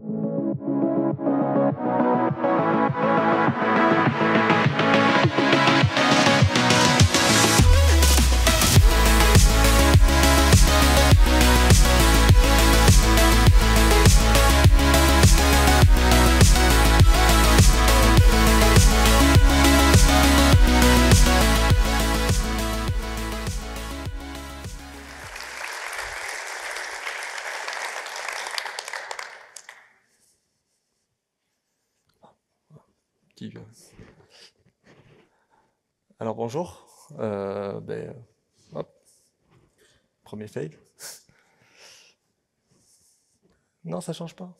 thank you bonjour. Euh, ben, hop. Premier fail. Non, ça change pas.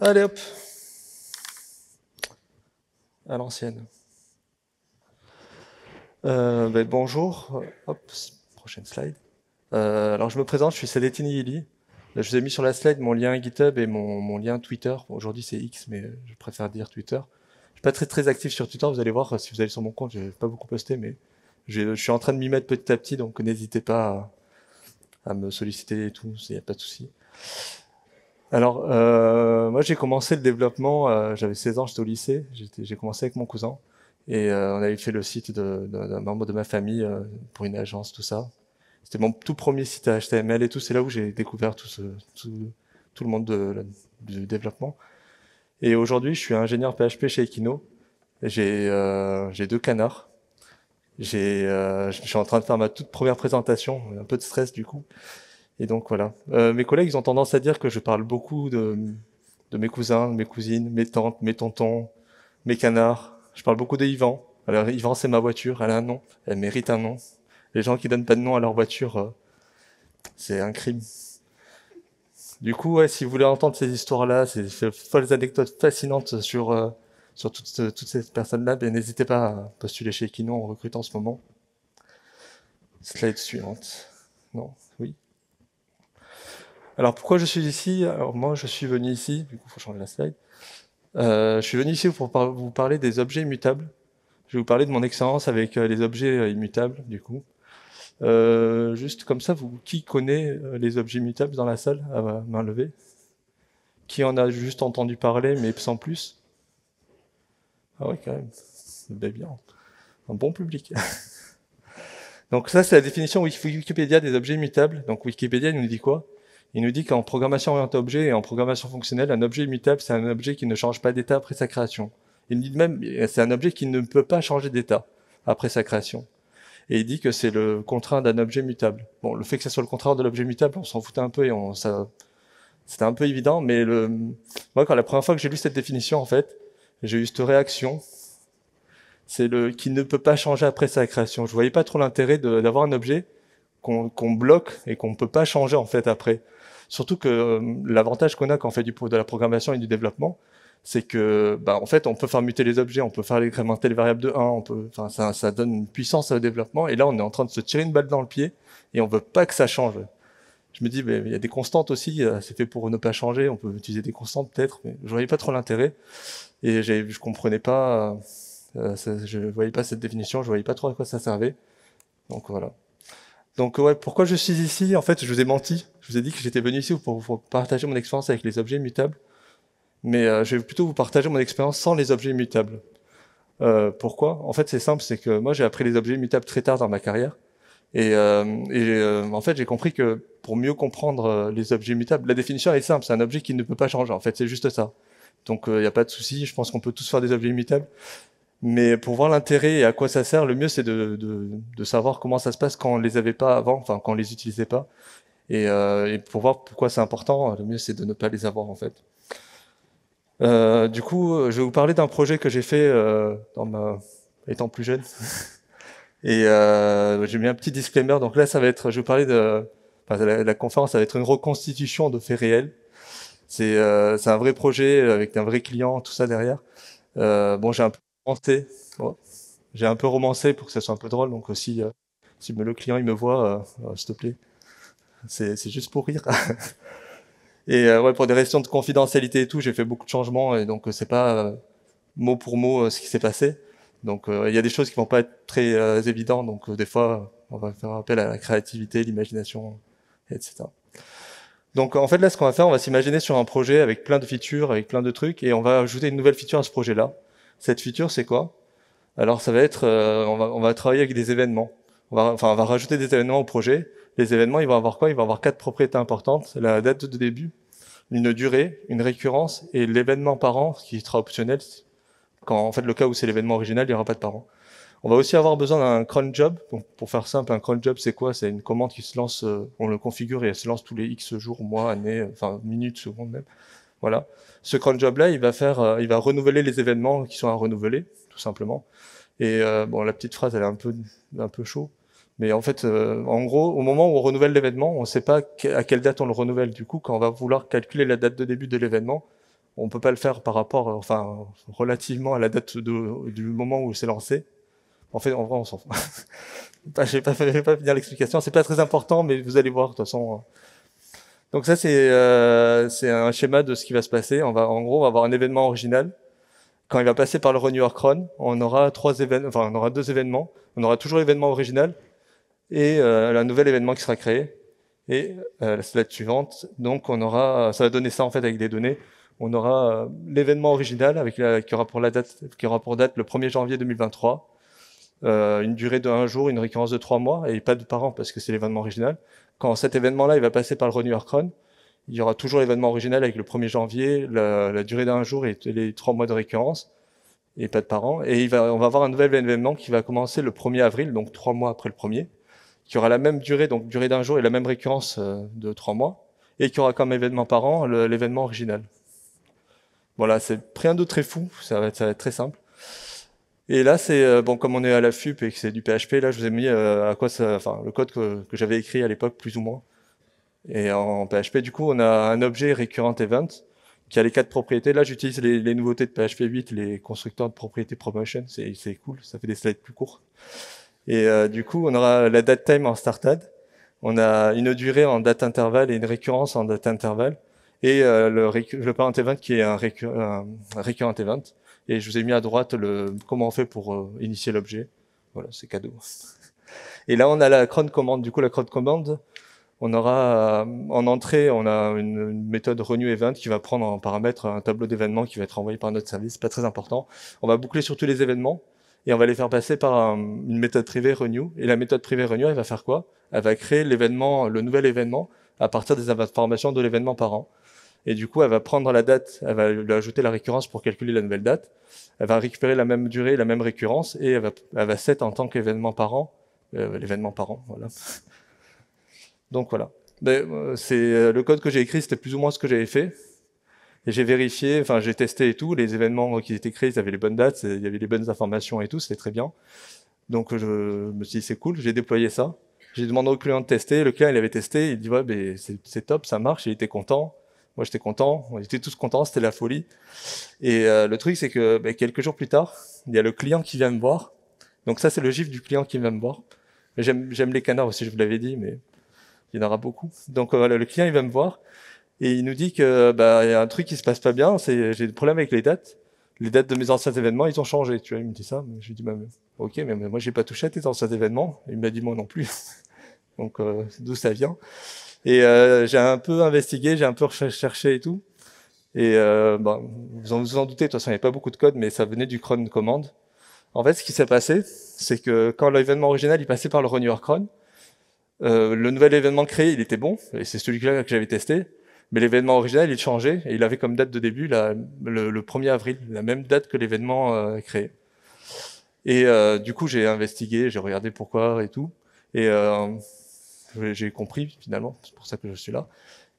Allez hop. À l'ancienne. Euh, ben, bonjour. Hop, prochaine slide. Euh, alors je me présente, je suis Sadetini Ili. je vous ai mis sur la slide mon lien GitHub et mon, mon lien Twitter. Aujourd'hui c'est X, mais je préfère dire Twitter suis pas très très actif sur Twitter. Vous allez voir si vous allez sur mon compte, j'ai pas beaucoup posté, mais je, suis en train de m'y mettre petit à petit, donc n'hésitez pas à, me solliciter et tout, il n'y a pas de souci. Alors, euh, moi j'ai commencé le développement, euh, j'avais 16 ans, j'étais au lycée, j'ai commencé avec mon cousin, et euh, on avait fait le site d'un membre de ma famille euh, pour une agence, tout ça. C'était mon tout premier site HTML et tout, c'est là où j'ai découvert tout, tout, le monde du développement. Et aujourd'hui, je suis ingénieur PHP chez Equino. Euh, j'ai deux canards. J'ai, euh, je suis en train de faire ma toute première présentation, un peu de stress du coup. Et donc voilà. Euh, mes collègues, ont tendance à dire que je parle beaucoup de, mes cousins, mes cousines, mes tantes, mes tontons, mes canards. Je parle beaucoup de Yvan. Alors Yvan, c'est ma voiture. Elle a un nom. Elle mérite un nom. Les gens qui donnent pas de nom à leur voiture, c'est un crime. Du coup, si vous voulez entendre ces histoires-là, ces, folles anecdotes fascinantes sur, euh, sur euh, toutes, ces personnes-là, ben, n'hésitez pas à postuler chez Kino, on recrute en ce moment. Slide suivante. Non, oui. Alors pourquoi je suis ici Alors moi, je suis venu ici, du coup, il faut changer la slide. Euh, je suis venu ici pour vous parler des objets mutables. Je vais vous parler de mon expérience avec les objets immutables, du coup. Euh, juste comme ça, vous, qui connaît euh, les objets mutables dans la salle à main levée Qui en a juste entendu parler, mais sans plus Ah oui, quand même. Bien, bien. Un bon public. Donc ça, c'est la définition Wikipédia des objets mutables. Donc Wikipédia il nous dit quoi Il nous dit qu'en programmation orientée objet et en programmation fonctionnelle, un objet mutable, c'est un objet qui ne change pas d'état après sa création. Il dit même, c'est un objet qui ne peut pas changer d'état après sa création et il dit que c'est le contraint d'un objet mutable. Bon, le fait que ça soit le contraire de l'objet mutable, on s'en foutait un peu et on, ça, c'était un peu évident, mais le, moi, quand la première fois que j'ai lu cette définition, en fait, j'ai eu cette réaction. C'est le qui ne peut pas changer après sa création. Je voyais pas trop l'intérêt d'avoir un objet qu'on bloque et qu'on ne peut pas changer en fait après. Surtout que euh, l'avantage qu'on a quand on fait du, de la programmation et du développement, c'est que, bah, en fait, on peut faire muter les objets, on peut faire incrémenter les variables de 1, on peut, enfin, ça, ça donne une puissance au développement. Et là, on est en train de se tirer une balle dans le pied et on veut pas que ça change. Je me dis, mais il y a des constantes aussi, euh, c'est fait pour ne pas changer, on peut utiliser des constantes peut-être, mais je voyais pas trop l'intérêt. Et je comprenais pas, euh, euh je voyais pas cette définition, je voyais pas trop à quoi ça servait. Donc voilà. Donc ouais, pourquoi je suis ici En fait, je vous ai menti. Je vous ai dit que j'étais venu ici pour partager mon expérience avec les objets mutables mais euh, je vais plutôt vous partager mon expérience sans les objets immutables. Euh, pourquoi En fait, c'est simple, c'est que moi, j'ai appris les objets mutables très tard dans ma carrière. Et, euh, et euh, en fait, j'ai compris que pour mieux comprendre euh, les objets mutables, la définition est simple, c'est un objet qui ne peut pas changer. En fait, c'est juste ça. Donc, il n'y a pas de souci, je pense qu'on peut tous faire des objets immutables. Mais pour voir l'intérêt et à quoi ça sert, le mieux, c'est de, de, de, savoir comment ça se passe quand on les avait pas avant, enfin, quand on les utilisait pas. Et, et pour voir pourquoi c'est important, le mieux, c'est de ne pas les avoir, en fait. Euh, du coup, euh, je vais vous parler d'un projet que j'ai fait euh, dans ma... étant plus jeune. Et euh, j'ai mis un petit disclaimer. Donc là, ça va être, je vais vous parler de, la, conférence, ça va être une reconstitution de faits réels. C'est euh, un vrai projet avec un vrai client, tout ça derrière. bon, j'ai un peu romancé. J'ai un peu romancé pour que ça soit un peu drôle. Donc aussi, si le client il me voit, s'il te plaît, c'est juste pour rire. Et euh, ouais, pour des raisons de confidentialité et tout, j'ai fait beaucoup de changements et donc euh, c'est pas euh, mot pour mot ce qui s'est passé. Donc il y a des choses qui vont pas être très évidentes. Donc des fois, on va faire appel à la créativité, l'imagination, etc. Donc en fait là, ce qu'on va faire, on va s'imaginer sur un projet avec plein de features, avec plein de trucs, et on va ajouter une nouvelle feature à ce projet-là. Cette feature, c'est quoi Alors ça va être, on va, on va travailler avec des événements. On va, enfin, on va rajouter des événements au projet les événements, ils vont avoir quoi Ils vont avoir quatre propriétés importantes. La date de début, une durée, une récurrence et l'événement parent qui sera optionnel. Quand, en fait, le cas où c'est l'événement original, il n'y aura pas de parent. On va aussi avoir besoin d'un cron job. pour faire simple, un cron job, c'est quoi C'est une commande qui se lance, euh, on le configure et elle se lance tous les X jours, mois, années, euh, enfin, minutes, secondes même. Voilà. Ce cron job là, il va faire, euh, il va renouveler les événements qui sont à renouveler, tout simplement. Et bon, la petite phrase, elle est un peu, un peu chaud. Mais en fait, euh, en gros, au moment où on renouvelle l'événement, on ne sait pas à quelle date on le renouvelle. Du coup, quand on va vouloir calculer la date de début de l'événement, on ne peut pas le faire par rapport, euh, enfin, relativement à la date du moment où c'est lancé. En fait, en vrai, on s'en fout. je ne pas finir l'explication. C'est pas très important, mais vous allez voir, de toute façon. Hein. Donc ça, c'est euh, un schéma de ce qui va se passer. On va, en gros, on va avoir un événement original. Quand il va passer par le Renewer Cron, on aura trois événements, enfin, on aura deux événements. On aura toujours l'événement original, et euh, un nouvel événement qui sera créé. Et euh, la slide suivante, donc on aura, ça va donner ça en fait avec des données. On aura euh, l'événement original avec la, qui aura pour la date, qui aura pour date le 1er janvier 2023. Euh, une durée de un jour, une récurrence de trois mois, et pas de parents parce que c'est l'événement original. Quand cet événement-là, il va passer par le renew Cron, il y aura toujours l'événement original avec le 1er janvier, la, durée d'un jour et les trois mois de récurrence, et pas de parents. Et il va, on va avoir un nouvel événement qui va commencer le 1er avril, donc trois mois après le premier, qui aura la même durée, donc durée d'un jour et la même récurrence euh, de trois mois, et qui aura comme événement par an l'événement original. Voilà, c'est rien de très fou, ça va, être, très simple. Et là, c'est euh, bon, comme on est à la FUP et que c'est du PHP, là, je vous ai mis euh, à quoi ça, enfin, le code que, j'avais écrit à l'époque, plus ou moins. Et en PHP, du coup, on a un objet recurrent event qui a les quatre propriétés. Là, j'utilise les, les, nouveautés de PHP 8, les constructeurs de propriétés promotion. C'est cool, ça fait des slides plus courts. Et euh, du coup, on aura la date time en startad. On a une durée en date intervalle et une récurrence en date intervalle. Et euh, le, le parent event qui est un, récurrent event. Et je vous ai mis à droite le comment on fait pour euh, initier l'objet. Voilà, c'est cadeau. Et là, on a la cron commande. Du coup, la cron commande, on aura en entrée, on a une, une, méthode renew event qui va prendre en paramètre un tableau d'événements qui va être envoyé par notre service. Pas très important. On va boucler sur tous les événements et on va les faire passer par une méthode privée Renew. Et la méthode privée Renew, elle va faire quoi Elle va créer l'événement, le nouvel événement, à partir des informations de l'événement par an. Et du coup, elle va prendre la date, elle va lui ajouter la récurrence pour calculer la nouvelle date. Elle va récupérer la même durée, la même récurrence, et elle va, elle va set en tant qu'événement par an. Euh, l'événement par an, voilà. Donc voilà. Euh, c'est euh, le code que j'ai écrit, c'était plus ou moins ce que j'avais fait. Et j'ai vérifié, enfin j'ai testé et tout, les événements qui étaient créés, ils avaient les bonnes dates, il y avait les bonnes informations et tout, c'était très bien. Donc je me suis dit c'est cool, j'ai déployé ça. J'ai demandé au client de tester, le client il avait testé, il dit ouais ben c'est top, ça marche, il était content. Moi j'étais content, on était tous contents, c'était la folie. Et euh, le truc c'est que ben, quelques jours plus tard, il y a le client qui vient me voir. Donc ça c'est le gif du client qui vient me voir. J'aime les canards aussi, je vous l'avais dit, mais il y en aura beaucoup. Donc euh, voilà, le client il va me voir et il nous dit que bah il y a un truc qui se passe pas bien, c'est j'ai des problèmes avec les dates. Les dates de mes anciens événements, ils ont changé. Tu vois, il me dit ça. Je lui dis bah, ok, mais, moi j'ai pas touché à tes anciens événements. Il m'a dit moi non plus. Donc euh, d'où ça vient Et euh, j'ai un peu investigué, j'ai un peu recherché et tout. Et euh, bah, vous en vous en doutez, de toute façon il n'y avait pas beaucoup de code, mais ça venait du cron command. En fait, ce qui s'est passé, c'est que quand l'événement original il passait par le renewer cron, euh, le nouvel événement créé, il était bon, et c'est celui-là que j'avais testé, mais l'événement original, il changeait et il avait comme date de début le, 1er avril, la même date que l'événement euh, créé. Et euh, du coup, j'ai investigué, j'ai regardé pourquoi et tout. Et euh, j'ai compris finalement, c'est pour ça que je suis là.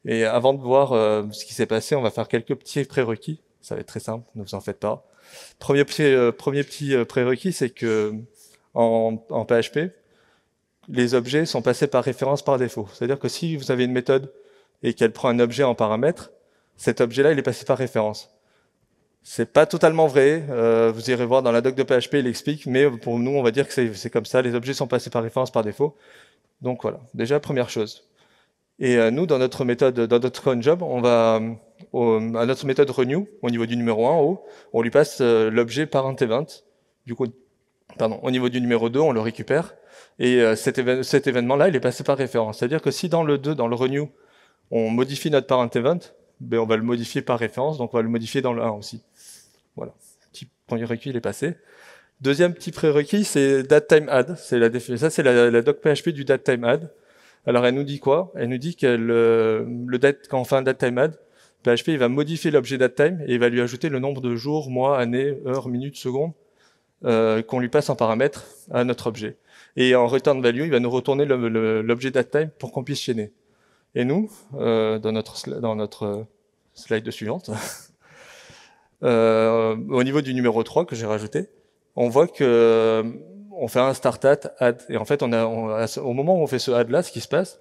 Et avant de voir ce qui s'est passé, on va faire quelques petits prérequis. Ça va être très simple, ne vous en faites pas. Premier petit, prérequis, c'est que en PHP, les objets sont passés par référence par défaut. C'est-à-dire que si vous avez une méthode et qu'elle prend un objet en paramètre, cet objet-là, il est passé par référence. C'est pas totalement vrai. Euh, vous irez voir dans la doc de PHP, il explique, mais pour nous, on va dire que c'est comme ça. Les objets sont passés par référence par défaut. Donc voilà, déjà première chose. Et euh, nous, dans notre méthode, dans notre job, on va à notre méthode renew au niveau du numéro 1 en haut, on lui passe euh, l'objet par un Du coup, pardon, au niveau du numéro 2, on le récupère. Et cet, cet événement-là, il est passé par référence. C'est-à-dire que si dans le 2, dans le renew, on modifie notre parent event, mais ben, on va le modifier par référence, donc on va le modifier dans le 1 aussi. Voilà, petit prérequis, il est passé. Deuxième petit prérequis, c'est DateTimeAdd. C'est la ça, c'est la, doc PHP du DateTimeAdd. Alors elle nous dit quoi Elle nous dit que le, le date, quand on DateTimeAdd, PHP il va modifier l'objet DateTime et il va lui ajouter le nombre de jours, mois, années, heures, minutes, secondes euh, qu'on lui passe en paramètre à notre objet. Et en return value, il va nous retourner l'objet DateTime pour qu'on puisse chaîner. Et nous, euh, dans notre, dans notre euh, slide suivante, euh, au niveau du numéro 3 que j'ai rajouté, on voit que euh, on fait un start add. Et en fait, on a, au moment où on fait ce add là, ce qui se passe,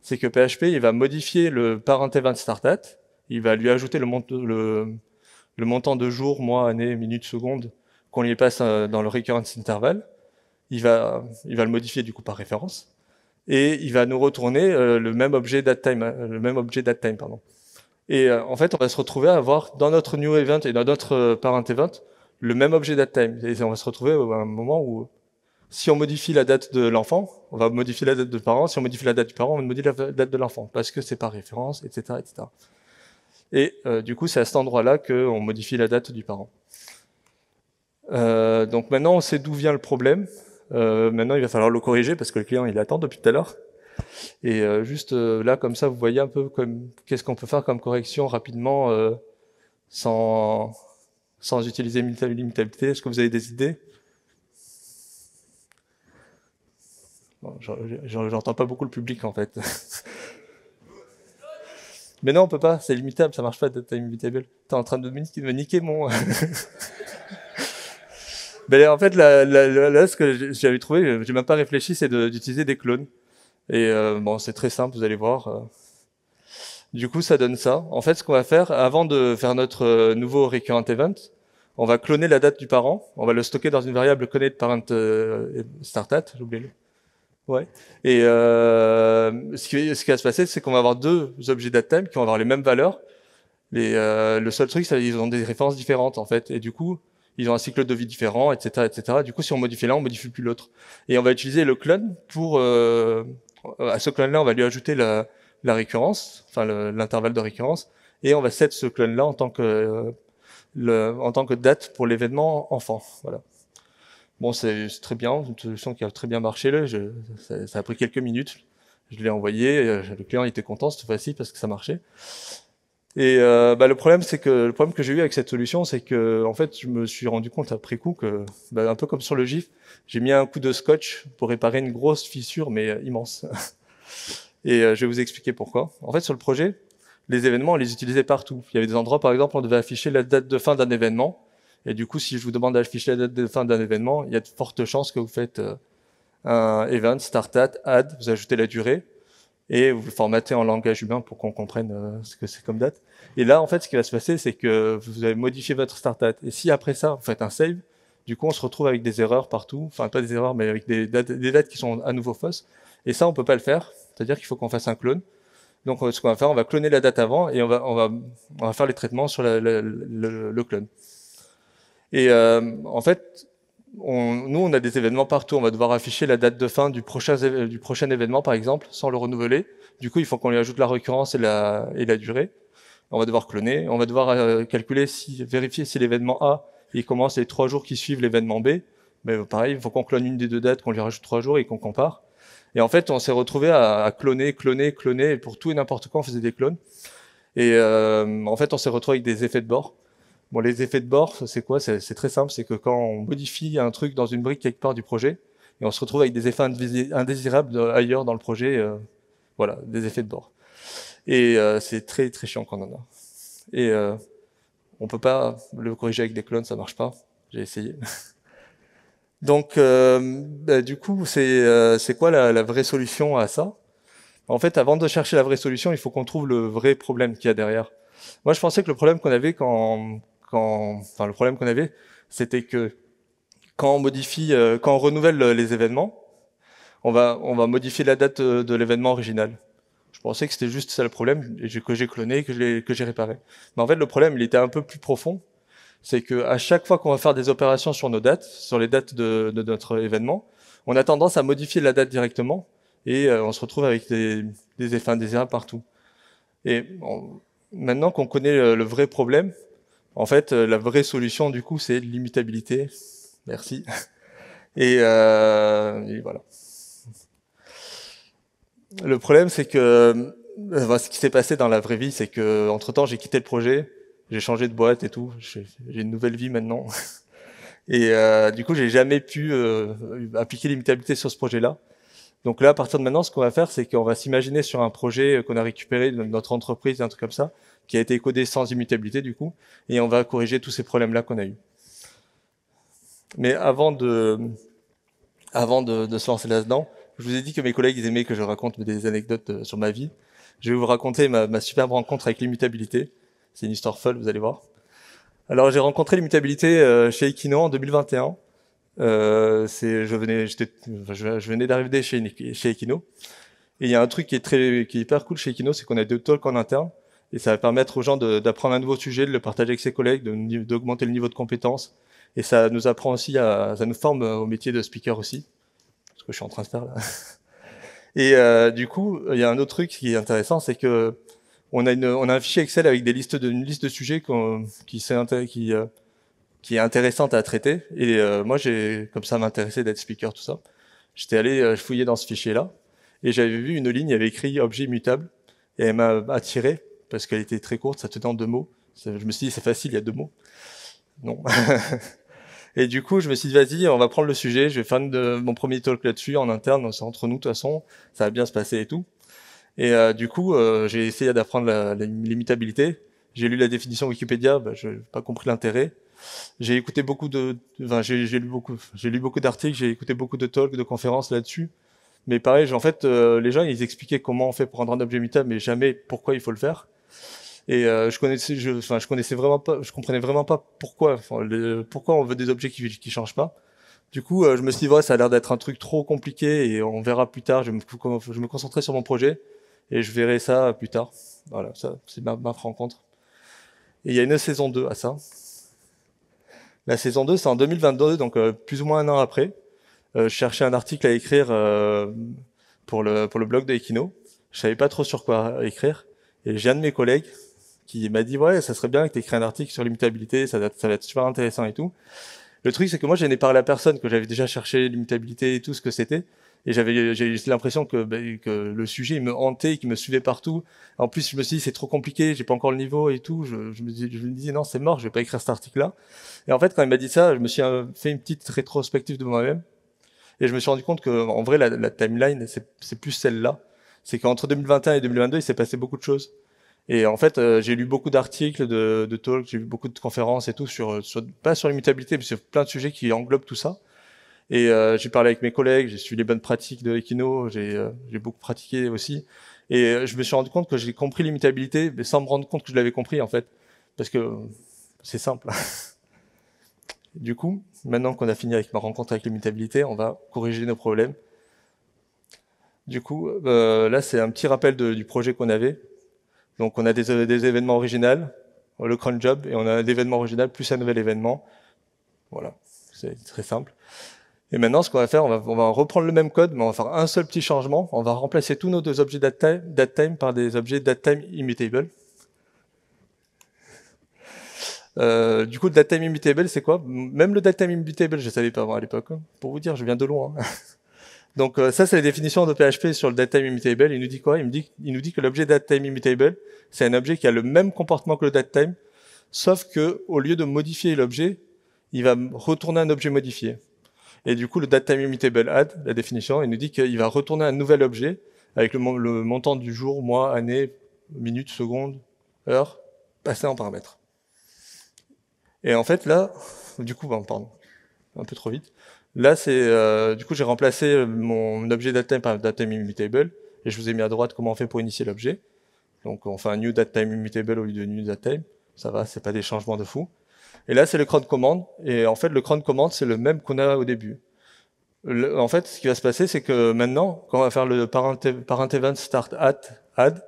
c'est que PHP, il va modifier le parent event start at, il va lui ajouter le, le, montant de jours, mois, années, minutes, secondes qu'on lui passe euh, dans le recurrence interval. Il va, il va le modifier du coup par référence et il va nous retourner euh, le même objet datetime, euh, le même objet datetime, pardon. Et euh, en fait, on va se retrouver à avoir dans notre new event et dans notre parent event le même objet datetime. Et on va se retrouver à un moment où si on modifie la date de l'enfant, on va modifier la date de parent. Si on modifie la date du parent, on modifie la date de l'enfant parce que c'est par référence, etc., etc. Et du coup, c'est à cet endroit-là qu'on modifie la date du parent. donc maintenant, on sait d'où vient le problème. Euh, maintenant, il va falloir le corriger parce que le client, il attend depuis tout à l'heure. Et euh, juste euh, là, comme ça, vous voyez un peu qu'est-ce qu'on peut faire comme correction rapidement sans, sans utiliser l'immutabilité. Est-ce que vous avez des idées J'entends pas beaucoup le public en fait. Mais non, on peut pas, c'est limitable, ça marche pas d'être immutable. T'es en train de me niquer mon. Ben, en fait, là, ce que j'avais trouvé, euh, j'ai même pas réfléchi, c'est d'utiliser des clones. Et euh, bon, c'est très simple, vous allez voir. Euh. Du coup, ça donne ça. En fait, ce qu'on va faire, avant de faire notre nouveau recurrent event, on va cloner la date du parent, on va le stocker dans une variable connaît parent Ouais. Et ce, qui, ce, qui, va se passer, c'est qu'on va avoir deux objets datetime qui vont avoir les mêmes valeurs. Les, le seul truc, c'est qu'ils ont des références différentes en fait. Et du coup, ils ont un cycle de vie différent, etc., etc. Du coup, si on modifie l'un, on modifie plus l'autre. Et on va utiliser le clone pour euh, à ce clone-là, on va lui ajouter la, la récurrence, enfin l'intervalle de récurrence, et on va set ce clone-là en tant que euh, le, en tant que date pour l'événement enfant. Voilà. Bon, c'est très bien, une solution qui a très bien marché. ça, a pris quelques minutes. Je l'ai envoyé, euh, le client était content cette fois-ci parce que ça marchait. Et euh, bah, le problème, c'est que le problème que j'ai eu avec cette solution, c'est que en fait, je me suis rendu compte après coup que, bah, un peu comme sur le GIF, j'ai mis un coup de scotch pour réparer une grosse fissure, mais euh, immense. Et euh, je vais vous expliquer pourquoi. En fait, sur le projet, les événements, on les utilisait partout. Il y avait des endroits, par exemple, on devait afficher la date de fin d'un événement. Et du coup, si je vous demande d'afficher la date de fin d'un événement, il y a de fortes chances que vous faites un event, start at add, vous ajoutez la durée, et vous le formatez en langage humain pour qu'on comprenne euh, ce que c'est comme date. Et là, en fait, ce qui va se passer, c'est que vous avez modifié votre start date. Et si après ça, vous faites un save, du coup, on se retrouve avec des erreurs partout. Enfin, pas des erreurs, mais avec des dates, qui sont à nouveau fausses. Et ça, on peut pas le faire. C'est-à-dire qu'il faut qu'on fasse un clone. Donc, euh, ce qu'on va faire, on va cloner la date avant et on va, on va, on va faire les traitements sur le, le, clone. Et euh, en fait, on, nous, on a des événements partout. On va devoir afficher la date de fin du prochain, événement, par exemple, sans le renouveler. Du coup, il faut qu'on lui ajoute la récurrence et la, durée. On va devoir cloner. On va devoir euh, calculer si, vérifier si l'événement A, il commence les trois jours qui suivent l'événement B. Mais ben, pareil, il faut qu'on clone une des deux dates, qu'on lui rajoute trois jours et qu'on compare. Et en fait, on s'est retrouvé à, cloner, cloner, cloner. pour tout et n'importe quoi, on faisait des clones. Et euh, en fait, on s'est retrouvé avec des effets de bord. Bon, les effets de bord, c'est quoi C'est très simple, c'est que quand on modifie un truc dans une brique quelque part du projet, et on se retrouve avec des effets indésirables ailleurs dans le projet, euh, voilà, des effets de bord. Et euh, c'est très très chiant quand on en a. Et on euh, on peut pas le corriger avec des clones, ça marche pas. J'ai essayé. Donc, bah, du coup, c'est quoi la, vraie solution à ça En fait, avant de chercher la vraie solution, il faut qu'on trouve le vrai problème qu'il y a derrière. Moi, je pensais que le problème qu'on avait quand enfin, le problème qu'on avait, c'était que quand on modifie, euh, quand on renouvelle euh, les événements, on va, on va modifier la date euh, de l'événement original. Je pensais que c'était juste ça le problème, que j'ai cloné, que j'ai réparé. Mais en fait, le problème, il était un peu plus profond. C'est que à chaque fois qu'on va faire des opérations sur nos dates, sur les dates de, notre événement, on a tendance à modifier la date directement et on se retrouve avec des, effets indésirables partout. Et maintenant qu'on connaît le vrai problème, en fait, euh, la vraie solution, du coup, c'est l'immutabilité. Merci. Euh, et, voilà. Le problème, c'est que euh, bah, ce qui s'est passé dans la vraie vie, c'est que entre temps, j'ai quitté le projet, j'ai changé de boîte et tout. J'ai une nouvelle vie maintenant. Et du coup, j'ai jamais pu appliquer l'immutabilité sur ce projet-là. Donc là, à partir de maintenant, ce qu'on va faire, c'est qu'on va s'imaginer sur un projet qu'on a récupéré de notre entreprise, un truc comme ça qui a été codé sans immutabilité du coup, et on va corriger tous ces problèmes-là qu'on a eu. Mais avant de, avant de, de se lancer là-dedans, je vous ai dit que mes collègues ils aimaient que je raconte des anecdotes euh, sur ma vie. Je vais vous raconter ma, ma superbe rencontre avec l'immutabilité. C'est une histoire folle, vous allez voir. Alors j'ai rencontré l'immutabilité euh, chez Equino en 2021. Euh, c'est, je venais, j'étais, je, venais d'arriver chez, chez Equino. Et il y a un truc qui est très, qui est hyper cool chez Equino, c'est qu'on a deux talks en interne. Et ça va permettre aux gens d'apprendre un nouveau sujet, de le partager avec ses collègues, d'augmenter le niveau de compétence. Et ça nous apprend aussi, à, ça nous forme euh, au métier de speaker aussi, ce que je suis en train de faire là. Et euh, du coup, il y a un autre truc qui est intéressant, c'est que on a, une, on a un fichier Excel avec des listes de, une liste de sujets qui, qui, euh, qui, est intéressante à traiter. Et euh, moi, j'ai comme ça m'intéressait d'être speaker, tout ça. J'étais allé fouiller dans ce fichier-là et j'avais vu une ligne, il y avait écrit objet mutable et elle m'a attiré parce qu'elle était très courte, ça tenait en deux mots. Je me suis dit, c'est facile, il y a deux mots. Non. et du coup, je me suis dit, vas-y, on va prendre le sujet, je vais faire de, mon premier talk là-dessus en interne, c'est entre nous de toute façon, ça va bien se passer et tout. Et euh, du coup, euh, j'ai essayé d'apprendre limitabilité. J'ai lu la définition Wikipédia, bah, je n'ai pas compris l'intérêt. J'ai écouté beaucoup de, enfin, j'ai lu beaucoup, j'ai lu beaucoup d'articles, j'ai écouté beaucoup de talks, de conférences là-dessus. Mais pareil, en fait, euh, les gens, ils expliquaient comment on fait pour rendre un objet mutable, mais jamais pourquoi il faut le faire. Et euh, je connaissais, je, enfin, je connaissais vraiment pas, je comprenais vraiment pas pourquoi, enfin, pourquoi on veut des objets qui qui changent pas. Du coup, euh, je me suis dit ouais, ça a l'air d'être un truc trop compliqué et on verra plus tard. Je me, je me concentrais sur mon projet et je verrai ça plus tard. Voilà, ça, c'est ma, rencontre. Et il y a une saison 2 à ça. La saison 2, c'est en 2022, donc euh, plus ou moins un an après. je cherchais un article à écrire pour le pour le blog de Je Je savais pas trop sur quoi écrire. Et j'ai un de mes collègues qui m'a dit, ouais, ça serait bien que tu écris un article sur l'immutabilité, ça, va être super intéressant et tout. Le truc, c'est que moi, je n'ai parlé à personne, que j'avais déjà cherché l'immutabilité et tout ce que c'était. Et j'avais, j'ai l'impression que, bah, que le sujet me hantait, qu'il me suivait partout. En plus, je me suis dit, c'est trop compliqué, j'ai pas encore le niveau et tout. Je, me, dis, je me disais, non, c'est mort, je vais pas écrire cet article-là. Et en fait, quand il m'a dit ça, je me suis euh, fait une petite rétrospective de moi-même. Et je me suis rendu compte que, en vrai, la, la timeline, c'est plus celle-là c'est qu'entre 2021 et 2022, il s'est passé beaucoup de choses. Et en fait, euh, j'ai lu beaucoup d'articles, de, de talks, j'ai vu beaucoup de conférences et tout sur, euh, pas sur l'immutabilité, mais sur plein de sujets qui englobent tout ça. Et euh, j'ai parlé avec mes collègues, j'ai suivi les bonnes pratiques de l'équino, j'ai beaucoup pratiqué aussi. Et je me suis rendu compte que j'ai compris l'immutabilité, mais sans me rendre compte que je l'avais compris en fait, parce que c'est simple. du coup, maintenant qu'on a fini avec ma rencontre avec l'immutabilité, on va corriger nos problèmes du coup, euh, là, c'est un petit rappel du projet qu'on avait. Donc, on a des, événements originaux, le cron job, et on a l'événement original plus un nouvel événement. Voilà, c'est très simple. Et maintenant, ce qu'on va faire, on va, on va reprendre le même code, mais on va faire un seul petit changement. On va remplacer tous nos deux objets datetime, par des objets datetime immutable. Euh, du coup, datetime immutable, c'est quoi Même le datetime immutable, je savais pas avant à l'époque. Pour vous dire, je viens de loin. Hein. Donc euh, ça, c'est la définition de PHP sur le datetime immutable. Il nous dit quoi il, nous dit que l'objet datetime immutable, c'est un objet qui a le même comportement que le datetime, sauf que au lieu de modifier l'objet, il va retourner un objet modifié. Et du coup, le datetime immutable add, la définition, il nous dit qu'il va retourner un nouvel objet avec le, montant du jour, mois, année, minute, seconde, heure, passé en paramètres. Et en fait, là, du coup, ben, pardon, un peu trop vite. Là, c'est euh, du coup, j'ai remplacé euh, mon objet datetime par datetime immutable et je vous ai mis à droite comment on fait pour initier l'objet. Donc, on fait un new datetime immutable au lieu de new datetime. Ça va, c'est pas des changements de fou. Et là, c'est le cron command. Et en fait, le cron command, c'est le même qu'on a au début. en fait, ce qui va se passer, c'est que maintenant, quand on va faire le parent, parent event start at add,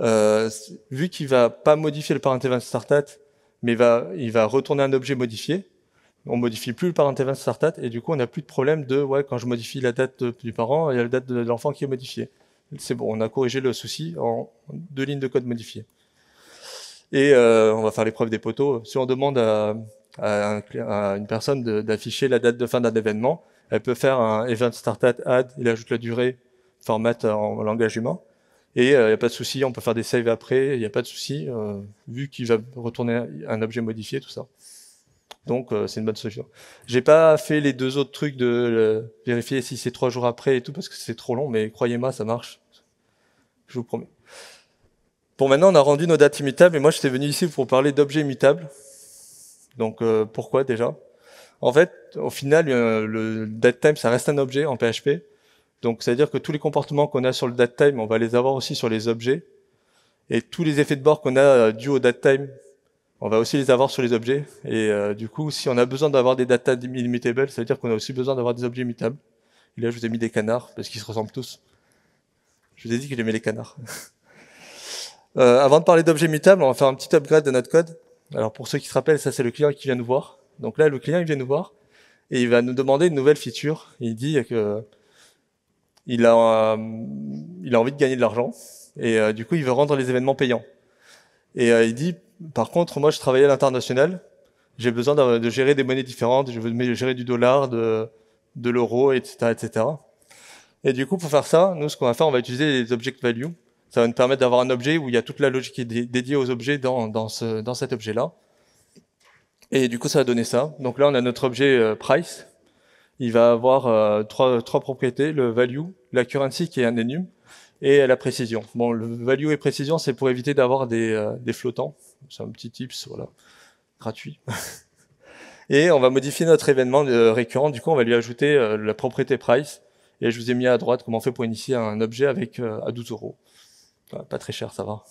euh, vu qu'il va pas modifier le parent event start at, mais va, il va retourner un objet modifié, on modifie plus le parent event start date et du coup on n'a plus de problème de ouais quand je modifie la date du parent il y a la date de, l'enfant qui est modifiée c'est bon on a corrigé le souci en deux lignes de code modifiées et euh, on va faire l'épreuve des poteaux si on demande à, une personne d'afficher la date de fin d'un événement elle peut faire un event start add il ajoute la durée format en langage humain et il euh, n'y a pas de souci on peut faire des saves après il n'y a pas de souci euh, vu qu'il va retourner un objet modifié tout ça donc euh, c'est une bonne solution. J'ai pas fait les deux autres trucs de euh, vérifier si c'est trois jours après et tout parce que c'est trop long, mais croyez-moi, ça marche. Je vous promets. Pour maintenant on a rendu nos dates immutables et moi je suis venu ici pour parler d'objets immutables. Donc euh, pourquoi déjà En fait, au final, le datetime ça reste un objet en PHP. Donc c'est à dire que tous les comportements qu'on a sur le datetime, on va les avoir aussi sur les objets et tous les effets de bord qu'on a dû au datetime on va aussi les avoir sur les objets. Et euh, du coup, si on a besoin d'avoir des data immutables, ça veut dire qu'on a aussi besoin d'avoir des objets immutables. Et là, je vous ai mis des canards, parce qu'ils se ressemblent tous. Je vous ai dit que j'aimais les canards. Euh, avant de parler d'objets mutables, on va faire un petit upgrade de notre code. Alors pour ceux qui se rappellent, ça c'est le client qui vient nous voir. Donc là, le client, il vient nous voir et il va nous demander une nouvelle feature. Il dit que il a, euh, il a envie de gagner de l'argent et du coup, il veut rendre les événements payants. Et il dit, par contre, moi, je travaillais à l'international. J'ai besoin de, gérer des monnaies différentes. Je veux gérer du dollar, de, l'euro, etc., etc. Et du coup, pour faire ça, nous, ce qu'on va faire, on va utiliser les object value. Ça va nous permettre d'avoir un objet où il y a toute la logique dédiée aux objets dans, cet objet-là. Et du coup, ça va donner ça. Donc là, on a notre objet euh, price. Il va avoir euh, trois, propriétés, le value, la currency qui est un enum, et la précision. Bon, le value et précision, c'est pour éviter d'avoir des euh, flottants. C'est un petit tips, voilà, gratuit. et on va modifier notre événement euh, récurrent. Du coup, on va lui ajouter euh, la propriété price. Et je vous ai mis à droite comment on fait pour initier un objet avec euh, à 12 euros. pas très cher, ça va.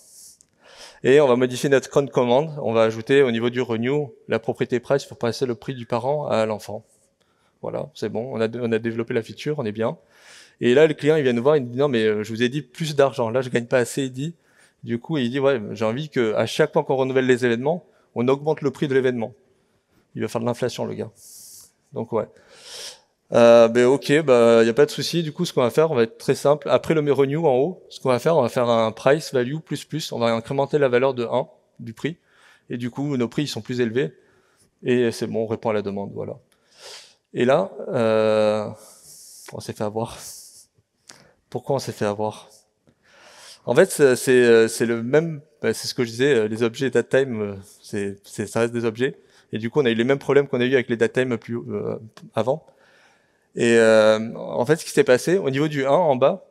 Et on va modifier notre cron commande. On va ajouter au niveau du renew la propriété price pour passer le prix du parent à l'enfant. Voilà, c'est bon. On a, on a développé la feature, on est bien. Et là, le client, il vient nous voir, il nous dit non, mais je vous ai dit plus d'argent. Là, je gagne pas assez. Il dit, du coup, il dit, ouais, j'ai envie que à chaque fois qu'on renouvelle les événements, on augmente le prix de l'événement. Il va faire de l'inflation, le gars. Donc, ouais. Euh, ben ok, il bah, n'y a pas de souci. Du coup, ce qu'on va faire, on va être très simple. Après le renew en haut, ce qu'on va faire, on va faire un price value plus plus. On va incrémenter la valeur de 1 du prix. Et du coup, nos prix ils sont plus élevés. Et c'est bon, on répond à la demande. Voilà. Et là, euh, on s'est fait avoir. Pourquoi on s'est fait avoir en fait, c'est c'est euh, le même, bah, c'est ce que je disais, euh, les objets datetime, euh, c'est ça reste des objets, et du coup on a eu les mêmes problèmes qu'on a eu avec les time plus avant. Et en fait, ce qui s'est passé au niveau du 1 en bas,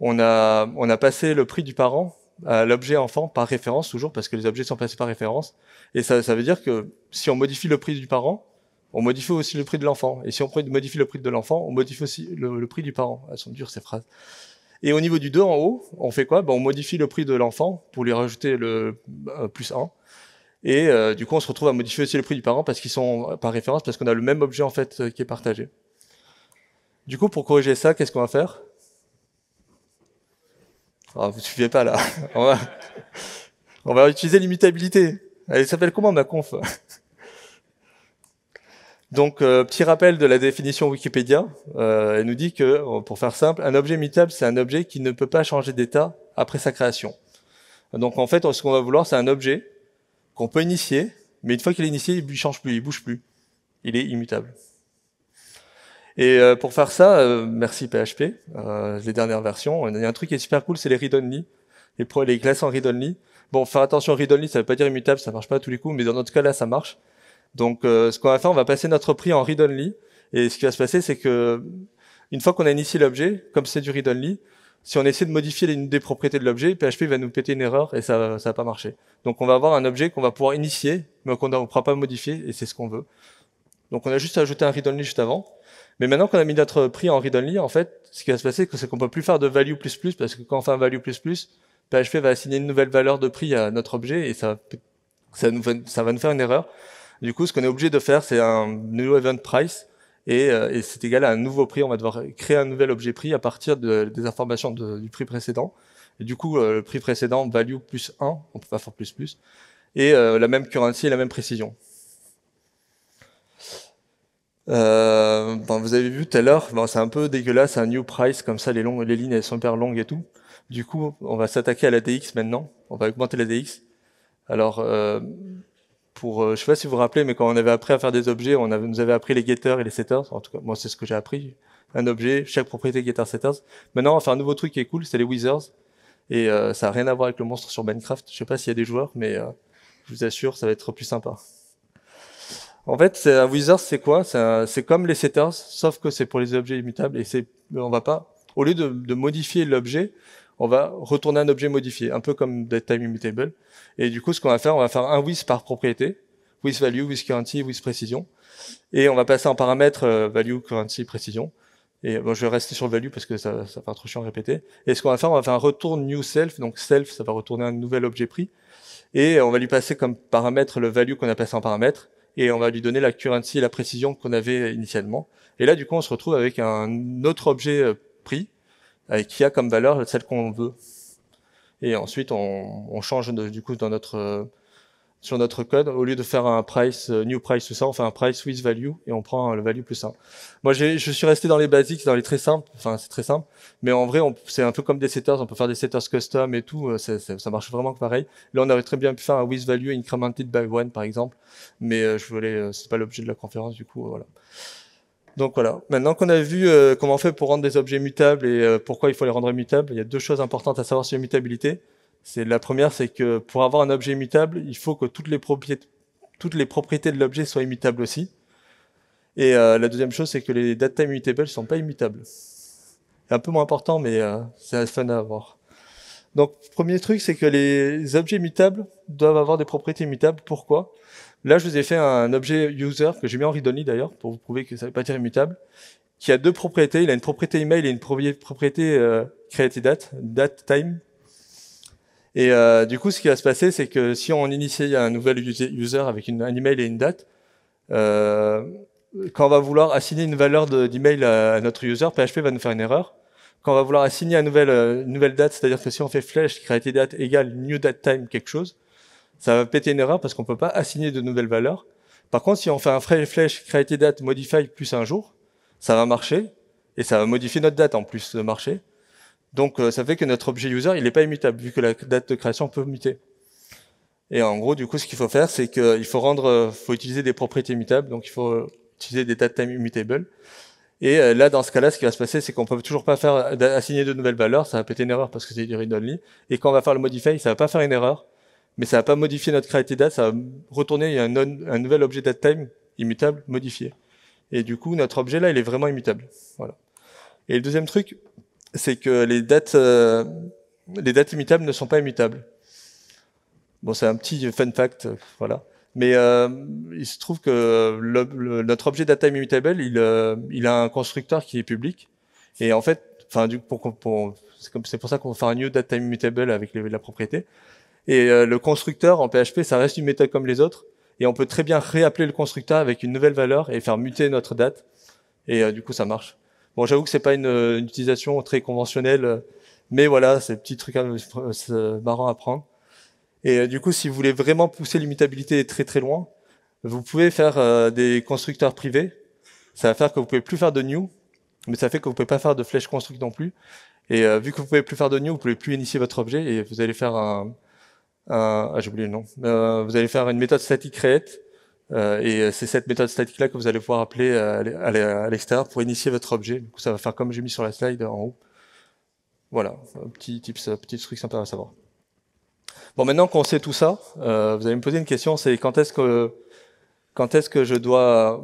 on a on a passé le prix du parent à l'objet enfant par référence toujours parce que les objets sont passés par référence, et ça ça veut dire que si on modifie le prix du parent, on modifie aussi le prix de l'enfant. Et si on modifie le prix de l'enfant, on modifie aussi le, le, prix du parent. Elles sont dures ces phrases. Et au niveau du 2 en haut, on fait quoi ben, On modifie le prix de l'enfant pour lui rajouter le euh, plus 1. Et euh, du coup, on se retrouve à modifier aussi le prix du parent parce qu'ils sont euh, par référence, parce qu'on a le même objet en fait qui est partagé. Du coup, pour corriger ça, qu'est-ce qu'on va faire ah, Vous ne suivez pas là. on, va... on va, utiliser l'imitabilité. Elle s'appelle comment ma conf donc, euh, petit rappel de la définition Wikipédia. Euh, elle nous dit que, euh, pour faire simple, un objet mutable, c'est un objet qui ne peut pas changer d'état après sa création. Donc, en fait, ce qu'on va vouloir, c'est un objet qu'on peut initier, mais une fois qu'il est initié, il ne change plus, il bouge plus. Il est immutable. Et pour faire ça, merci PHP, les dernières versions. Il y a un truc qui est super cool, c'est les read-only. Les, les classes en read-only. Bon, faire attention, read-only, ça veut pas dire immutable, ça marche pas à tous les coups, mais dans notre cas là, ça marche. Donc, euh, ce qu'on va faire, on va passer notre prix en read-only. Et ce qui va se passer, c'est que une fois qu'on a initié l'objet, comme c'est du read-only, si on essaie de modifier une des propriétés de l'objet, PHP va nous péter une erreur et ça, ça va pas marcher. Donc, on va avoir un objet qu'on va pouvoir initier, mais qu'on ne pourra pas modifier, et c'est ce qu'on veut. Donc, on a juste ajouté un read-only juste avant. Mais maintenant qu'on a mis notre prix en read-only, en fait, ce qui va se passer, c'est qu'on peut plus faire de value parce que quand on fait un value PHP va assigner une nouvelle valeur de prix à notre objet et ça, ça va nous faire une erreur. Du coup, ce qu'on est obligé de faire, c'est un new event price euh, et, c'est égal à un nouveau prix. On va devoir créer un nouvel objet prix à partir des informations du prix précédent. du coup, euh, le prix précédent, value plus 1, on peut pas faire plus plus, et euh, la même currency et la même précision. vous avez vu tout à l'heure, c'est un peu dégueulasse, un new price, comme ça les, longues, les lignes elles sont hyper longues et tout. Du coup, on va s'attaquer à la DX maintenant, on va augmenter la DX. Alors, euh, pour, euh, je sais pas si vous vous rappelez, mais quand on avait appris à faire des objets, on avait, nous avait appris les getters et les setters. En tout cas, moi, c'est ce que j'ai appris. Un objet, chaque propriété getter setters. Maintenant, on va faire un nouveau truc qui est cool, c'est les wizards. Et euh, ça a rien à voir avec le monstre sur Minecraft. Je sais pas s'il y a des joueurs, mais euh, je vous assure, ça va être plus sympa. En fait, un wizard, c'est quoi C'est comme les setters, sauf que c'est pour les objets immutables et c'est, on va pas, au lieu de, de modifier l'objet, on va retourner un objet modifié, un peu comme des time immutable. Et du coup, ce qu'on va faire, on va faire un with par propriété, with value, with currency, with précision. Et on va passer en paramètre euh, value, currency, précision. Et bon, je vais rester sur le value parce que ça, va être trop chiant à répéter. Et ce qu'on va faire, on va faire un retour new self. Donc self, ça va retourner un nouvel objet pris. Et on va lui passer comme paramètre le value qu'on a passé en paramètre. Et on va lui donner la currency et la précision qu'on avait initialement. Et là, du coup, on se retrouve avec un autre objet euh, pris qui a comme valeur celle qu'on veut. Et ensuite, on, on change du coup dans notre euh, sur notre code, au lieu de faire un price, euh, new price, tout ça, on fait un price with value et on prend le value plus simple. Moi, je suis resté dans les basiques, dans les très simples, enfin, c'est très simple, mais en vrai, c'est un peu comme des setters, on peut faire des setters custom et tout, euh, ça, marche vraiment pareil. Là, on aurait très bien pu faire un with value incremented by one, par exemple, mais je voulais, c'est pas l'objet de la conférence, du coup, voilà. Donc voilà, maintenant qu'on a vu euh, comment on fait pour rendre des objets mutables et euh, pourquoi il faut les rendre mutables, il y a deux choses importantes à savoir sur la C'est la première, c'est que pour avoir un objet mutable, il faut que toutes les propriétés, de l'objet soient immutables aussi. Et euh, la deuxième chose, c'est que les data immutables ne sont pas immutables. un peu moins important, mais c'est fun à avoir. Donc, premier truc, c'est que les objets mutables doivent avoir des propriétés immutables. Pourquoi Là, je vous ai fait un objet user que j'ai mis en read d'ailleurs pour vous prouver que ça ne pas dire immutable, qui a deux propriétés. Il a une propriété email et une propriété euh, createDate, date time. Et euh, du coup, ce qui va se passer, c'est que si on initie un nouvel user avec une, un email et une date, euh, quand on va vouloir assigner une valeur d'email de, à, notre user, PHP va nous faire une erreur. Quand on va vouloir assigner euh, une nouvelle, nouvelle date, c'est-à-dire que si on fait flèche date égale new date time quelque chose, ça va péter une erreur parce qu'on peut pas assigner de nouvelles valeurs. Par contre, si on fait un flèche create date modify plus un jour, ça va marcher et ça va modifier notre date en plus de marcher. Donc euh, ça fait que notre objet user, il n'est pas immutable vu que la date de création peut muter. Et en gros, du coup, ce qu'il faut faire, c'est qu'il faut rendre, euh, faut utiliser des propriétés mutables, donc il faut euh, utiliser des dates time immutable. Et là, dans ce cas-là, ce qui va se passer, c'est qu'on peut toujours pas faire assigner de nouvelles valeurs, ça va péter une erreur parce que c'est du read only. Et quand on va faire le modify, ça va pas faire une erreur, mais ça va pas modifier notre created date, ça va retourner un, un nouvel objet datetime time immutable modifié. Et du coup, notre objet là, il est vraiment immutable. Voilà. Et le deuxième truc, c'est que les dates, euh, les dates immutables ne sont pas immutables. Bon, c'est un petit fun fact, voilà. Mais euh, il se trouve que notre objet data immutable, il, euh, il a un constructeur qui est public. Et en fait, enfin, pour, c'est pour ça qu'on fait un new data immutable avec la propriété. Et euh, le constructeur en PHP, ça reste une méthode comme les autres. Et on peut très bien réappeler le constructeur avec une nouvelle valeur et faire muter notre date. Et euh, du coup, ça marche. Bon, j'avoue que c'est pas une, utilisation très conventionnelle, euh, mais voilà, c'est petit truc marrant à apprendre. Et du coup, si vous voulez vraiment pousser l'imitabilité très très loin, vous pouvez faire des constructeurs privés. Ça va faire que vous pouvez plus faire de new, mais ça fait que vous pouvez pas faire de flèche construct non plus. Et vu que vous pouvez plus faire de new, vous pouvez plus initier votre objet et vous allez faire un, ah, ah, j'ai oublié le nom. Euh, vous allez faire une méthode statique create euh, et euh, c'est cette méthode statique là que vous allez pouvoir appeler à l'extérieur pour initier votre objet. Du coup, ça va faire comme j'ai mis sur la slide en haut. Voilà, petit tips, petit truc sympa à savoir. Bon, maintenant qu'on sait tout ça, euh, vous allez me poser une question, c'est quand est-ce que quand est-ce que je dois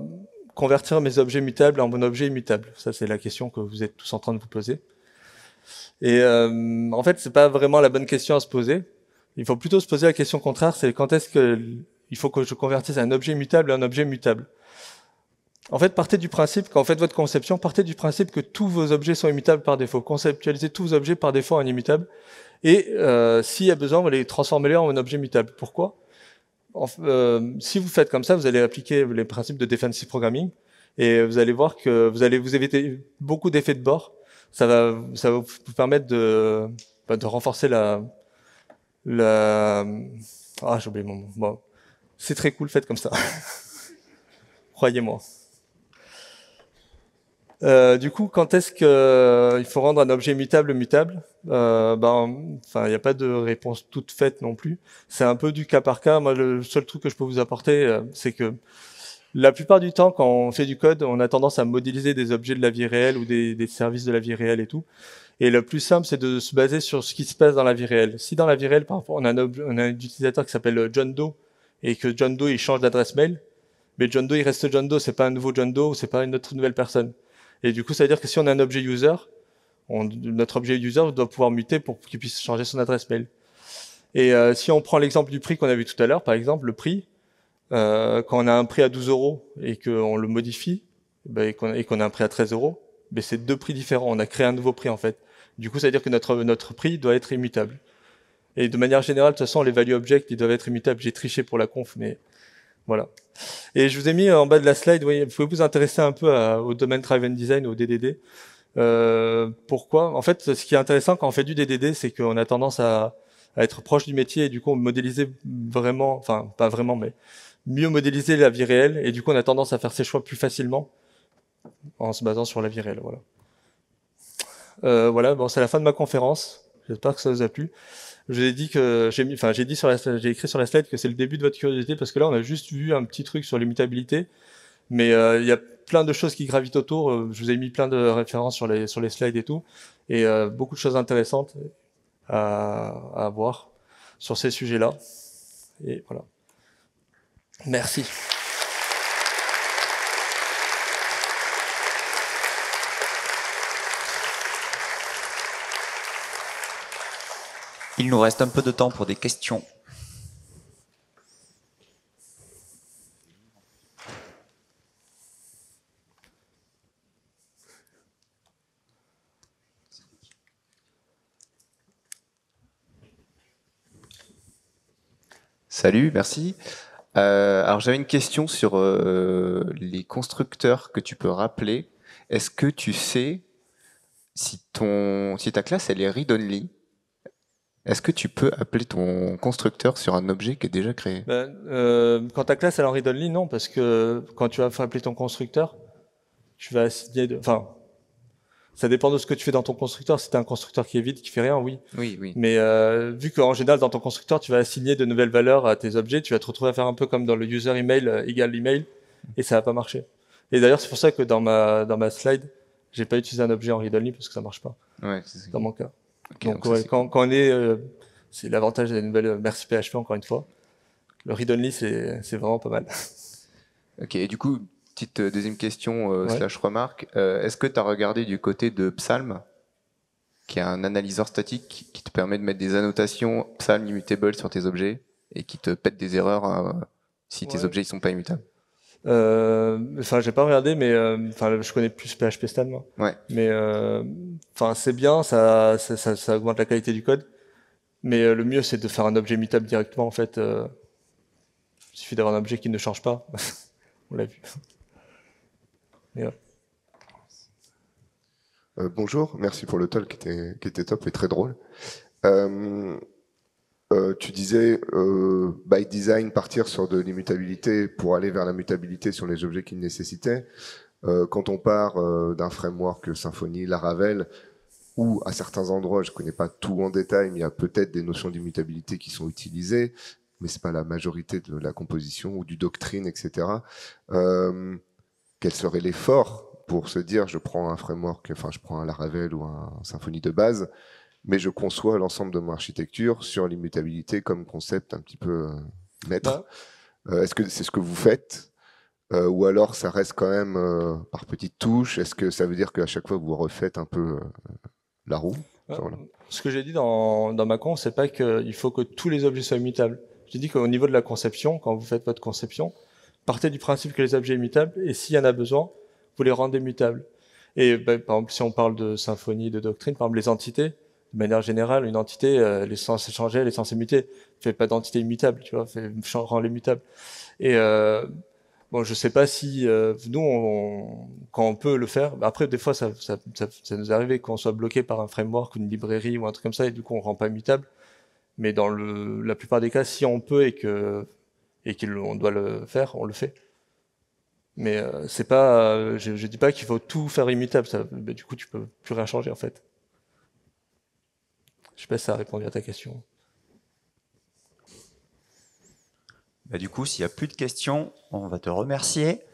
convertir mes objets mutables en mon objet immutable Ça, c'est la question que vous êtes tous en train de vous poser. Et euh, en fait, c'est pas vraiment la bonne question à se poser il faut plutôt se poser la question contraire, c'est quand est-ce qu'il faut que je convertisse un objet mutable à un objet mutable En fait, partez du principe, quand vous faites votre conception, partez du principe que tous vos objets sont immutables par défaut. Conceptualisez tous vos objets par défaut en immutables. Et euh, s'il y a besoin, vous les transformez en un objet mutable. Pourquoi euh, Si vous faites comme ça, vous allez appliquer les principes de defensive programming et vous allez voir que vous allez vous éviter beaucoup d'effets de bord. Ça va, ça va vous permettre de bah, renforcer la, le... Ah, j'ai oublié mon mot. C'est très cool, fait comme ça. Croyez-moi. Euh, du coup, quand est-ce qu'il euh, faut rendre un objet mutable mutable euh, Ben, enfin, il n'y a pas de réponse toute faite non plus. C'est un peu du cas par cas. Moi, le seul truc que je peux vous apporter, euh, c'est que la plupart du temps, quand on fait du code, on a tendance à modéliser des objets de la vie réelle ou des, services de la vie réelle et tout. Et le plus simple, c'est de se baser sur ce qui se passe dans la vie réelle. Si dans la vie réelle, par exemple, on a un, utilisateur qui s'appelle euh, John Doe et que John Doe il change d'adresse mail, mais John Doe il reste John Doe, c'est pas un nouveau John Doe, c'est pas une autre nouvelle personne. Et du coup, ça veut dire que si on a un objet user, notre objet user doit pouvoir muter pour qu'il puisse changer son adresse mail. Et euh, si on prend l'exemple du prix qu'on a vu tout à l'heure, par exemple, le prix, euh, quand on a un prix à 12 euros et qu'on le modifie, ben, et qu'on a un prix à 13 euros, mais ben, c'est deux prix différents. On a créé un nouveau prix en fait. Du coup, ça veut dire que notre notre prix doit être immutable. Et de manière générale, de toute façon, les value objects, ils doivent être immutables. J'ai triché pour la conf, mais voilà. Et je vous ai mis en bas de la slide, vous, voyez, pouvez vous intéresser un peu au domaine driven design, au DDD. Euh, pourquoi En fait, ce qui est intéressant quand on fait du DDD, c'est qu'on a tendance à, être proche du métier et du coup, modéliser vraiment, enfin pas vraiment, mais mieux modéliser la vie réelle, et du coup, on a tendance à faire ses choix plus facilement en se basant sur la vie réelle. Voilà. Euh, voilà, bon, c'est la fin de ma conférence. J'espère que ça vous a plu. Je vous ai dit que j'ai mis, enfin, j'ai dit sur la, j'ai écrit sur la slide que c'est le début de votre curiosité parce que là, on a juste vu un petit truc sur l'immutabilité, mais euh, il y a plein de choses qui gravitent autour. Euh, je vous ai mis plein de références sur les sur les slides et tout, et euh, beaucoup de choses intéressantes à, à voir sur ces sujets-là. Et voilà. Merci. Il nous reste un peu de temps pour des questions. Salut, merci. Euh, alors j'avais une question sur euh, les constructeurs que tu peux rappeler. Est-ce que tu sais si, ton, si ta classe elle est read-only est-ce que tu peux appeler ton constructeur sur un objet qui est déjà créé ben, euh, Quand ta classe elle est en read-only, non, parce que quand tu vas appeler ton constructeur, tu vas assigner, de, ça dépend de ce que tu fais dans ton constructeur. Si tu un constructeur qui est vide, qui fait rien, oui. Oui, oui. Mais euh, vu qu'en général, dans ton constructeur, tu vas assigner de nouvelles valeurs à tes objets, tu vas te retrouver à faire un peu comme dans le user email euh, égale email, et ça va pas marcher. Et d'ailleurs, c'est pour ça que dans ma, dans ma slide, j'ai pas utilisé un objet en read-only parce que ça marche pas. Ouais, c'est Dans mon cas. donc, quand, on est, euh, c'est l'avantage des nouvelles... nouvelle euh, merci PHP encore une fois. Le read-only, c'est vraiment pas mal. Ok, et du coup, petite euh, deuxième question euh, slash remarque. Euh, est-ce que tu as regardé du côté de Psalm, qui est un analyseur statique qui te permet de mettre des annotations Psalm immutable sur tes objets et qui te pète des erreurs hein, si tes objets ils sont pas immutables Enfin, j'ai pas regardé, mais enfin, je connais plus PHP Psalm. Mais enfin, c'est bien, ça, ça, augmente la qualité du code. Mais le mieux, c'est de faire un objet mutable directement, en fait. il suffit d'avoir un objet qui ne change pas. On l'a vu. Euh, bonjour, merci pour le talk qui était, top et très drôle. Euh, euh, tu disais, by design, partir sur de l'immutabilité pour aller vers la mutabilité sur les objets qui nécessitait nécessitaient. quand on part d'un framework Symfony, Laravel, ou à certains endroits, je ne connais pas tout en détail, mais il y a peut-être des notions d'immutabilité qui sont utilisées, mais c'est pas la majorité de la composition ou du doctrine, etc quel serait l'effort pour se dire je prends un framework, enfin je prends un Laravel ou un Symfony de base, mais je conçois l'ensemble de mon architecture sur l'immutabilité comme concept un petit peu euh, maître. Euh, est-ce que c'est ce que vous faites euh, ou alors ça reste quand même par petites touches Est-ce que ça veut dire qu'à chaque fois vous refaites un peu la roue Ce que j'ai dit dans, dans ma con, c'est pas qu'il faut que tous les objets soient immutables. J'ai dit qu'au niveau de la conception, quand vous faites votre conception, partez du principe que les objets immutables, et s'il y en a besoin, vous les rendez mutables. Et ben, par exemple, si on parle de symphonie, de doctrine, par exemple, les entités, de manière générale, une entité, les euh, elle est censée changer, elle est censée muter. Fait pas d'entité immutable, tu vois, fait, rend-les mutables. Et euh, bon, je sais pas si euh, nous, quand on peut le faire, après, des fois, ça, ça, ça, nous arrive qu'on soit bloqué par un framework une librairie ou un truc comme ça, et du coup, on rend pas mutable. Mais dans le, la plupart des cas, si on peut et que et qu'on doit le faire, on le fait. Mais euh, c'est pas, euh, je, ne dis pas qu'il faut tout faire immutable. Ça, du coup, tu peux plus rien changer en fait. Je sais pas si ça a répondu à ta question. Bah, du coup, s'il y a plus de questions, on va te remercier.